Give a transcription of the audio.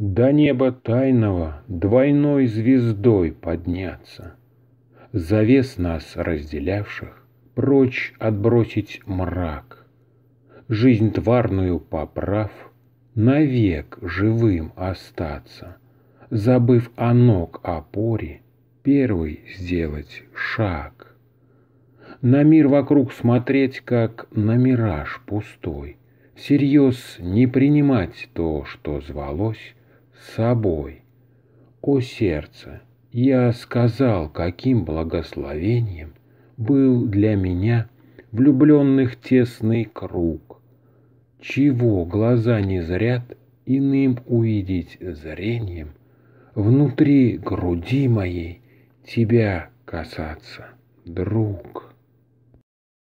до неба тайного двойной звездой подняться, завес нас разделявших прочь отбросить мрак, жизнь тварную поправ, навек живым остаться, забыв о ног опоре, первый сделать шаг. На мир вокруг смотреть, как на мираж пустой, серьез не принимать то, что звалось, собой. О сердце, я сказал, каким благословением был для меня влюбленных тесный круг, чего глаза не зрят иным увидеть зрением, внутри груди моей тебя касаться, друг.